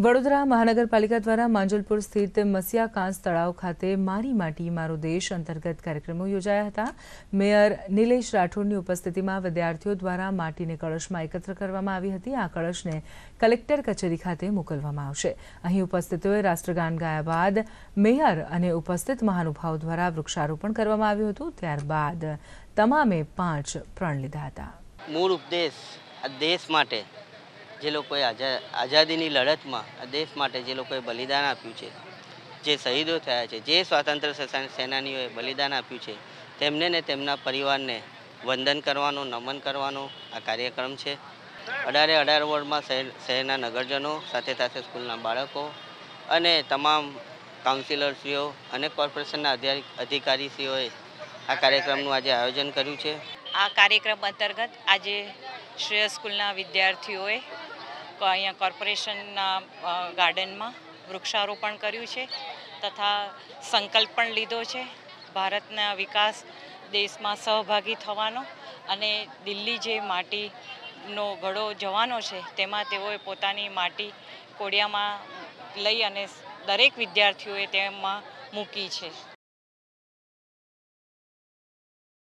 વડોદરા મહાનગરપાલિકા દ્વારા માંજલપુર સ્થિત મસિયા કાંસ તળાવ ખાતે મારી માટી મારો દેશ અંતર્ગત કાર્યક્રમો યોજાયા હતા મેયર નિલેશ રાઠોડની ઉપસ્થિતિમાં વિદ્યાર્થીઓ દ્વારા માટીને કળશમાં એકત્ર કરવામાં આવી હતી આ કળશને કલેક્ટર કચેરી ખાતે મોકલવામાં આવશે અહીં ઉપસ્થિતોએ રાષ્ટ્રગાન ગાયા બાદ મેયર અને ઉપસ્થિત મહાનુભાવો દ્વારા વૃક્ષારોપણ કરવામાં આવ્યું હતું ત્યારબાદ તમામે પાંચ પ્રણ લીધા હતા મૂળ ઉપદેશ દેશ માટે જે લોકોએ આઝા આઝાદીની લડતમાં દેશ માટે જે લોકોએ બલિદાન આપ્યું છે જે શહીદો થયા છે જે સ્વાતંત્ર્ય સેનાનીઓએ બલિદાન આપ્યું છે તેમને ને તેમના પરિવારને વંદન કરવાનો નમન કરવાનો આ કાર્યક્રમ છે અઢારે અઢાર વોર્ડમાં શહેર શહેરના નગરજનો સાથે સાથે સ્કૂલના બાળકો અને તમામ કાઉન્સિલરશ્રીઓ અને કોર્પોરેશનના અધિકારીશ્રીઓએ આ કાર્યક્રમનું આજે આયોજન કર્યું છે આ કાર્યક્રમ અંતર્ગત આજે શ્રેય સ્કૂલના વિદ્યાર્થીઓએ અહીંયા કોર્પોરેશનના ગાર્ડનમાં વૃક્ષારોપણ કર્યું છે તથા સંકલ્પ પણ લીધો છે ભારતના વિકાસ દેશમાં સહભાગી થવાનો અને દિલ્હી જે માટીનો ઘડો જવાનો છે તેમાં તેઓએ પોતાની માટી કોડિયામાં લઈ અને દરેક વિદ્યાર્થીઓએ તેમાં મૂકી છે